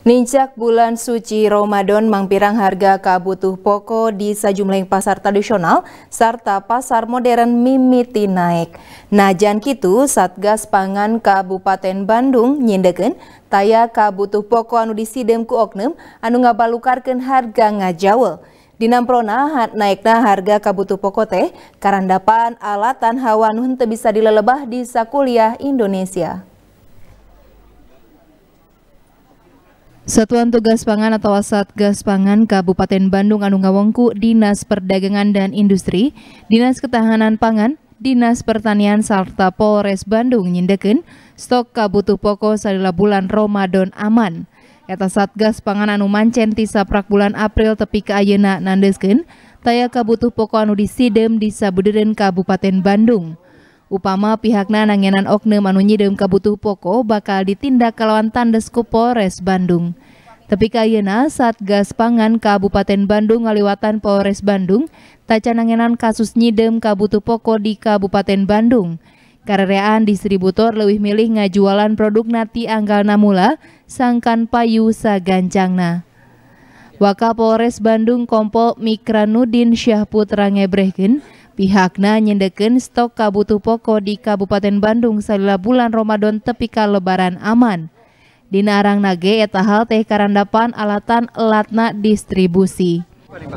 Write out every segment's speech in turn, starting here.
Nincak bulan suci Ramadan mangpirang harga kabutuh pokok di sejumlah pasar tradisional serta pasar modern mimiti naik. Najan kitu Satgas Pangan Kabupaten Bandung nyindeken taya kabutuh pokok anu disidem ku oknum anu ngabalukarkan harga ngajawel. Dinamprona naikna harga kabutuh pokok teh karandapan alatan hawa nu bisa dilelebah di sakuliah Indonesia. Satuan Tugas Pangan atau Satgas Pangan Kabupaten Bandung Anungawongku, Dinas Perdagangan dan Industri, Dinas Ketahanan Pangan, Dinas Pertanian serta Polres Bandung nyindekin stok kabutuh pokok salila bulan Ramadan aman. Kata Satgas Pangan anu mancen tisaprak bulan April tepi ke Ayena nandeskeun taya kabutuh pokok anu disidem di Sabuderen Kabupaten Bandung. Upama pihakna nangenan oknum anu nyideum kabutuh poko bakal ditindak kalawan tandes ku Polres Bandung. Tapi kayeuna Satgas Pangan Kabupaten Bandung ngaliwatan Polres Bandung taca nangenan kasus nyideum kabutuh poko di Kabupaten Bandung. Karereaan distributor lebih milih ngajualan produk nati anggal namula sangkan payu sagancangna. Wakapolres Bandung Kompol Mikranudin Syahputra ngebrehkeun Pihakna nyendekin stok kabutuh pokok di Kabupaten Bandung selama bulan Ramadan tepi lebaran aman. dinarang arang nage etahal hal teh karandapan alatan elatna distribusi.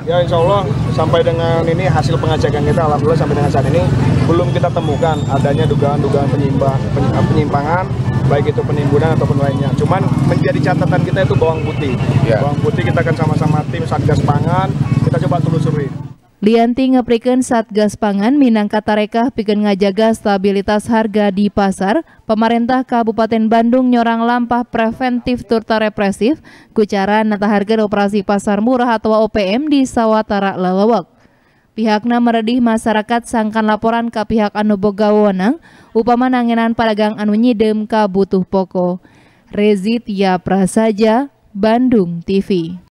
Ya insya Allah sampai dengan ini hasil pengajakan kita alhamdulillah sampai dengan saat ini belum kita temukan adanya dugaan-dugaan penyimpang, penyimpangan baik itu penimbunan ataupun lainnya. Cuman menjadi catatan kita itu bawang putih. Ya. Bawang putih kita akan sama-sama tim Satgas Pangan Lianti ngeprikan Satgas Pangan Minangkatarekah pikeun ngajaga stabilitas harga di pasar, pemerintah Kabupaten Bandung nyorang lampah preventif turta represif, kucara nata harga operasi pasar murah atau OPM di Sawatara Lelewak. Pihaknya meredih masyarakat sangkan laporan ke pihak anu boga wewenang, upama nangenan padagang anu nyidem kabutuh butuh pokok. Ya Prasaja, Bandung TV.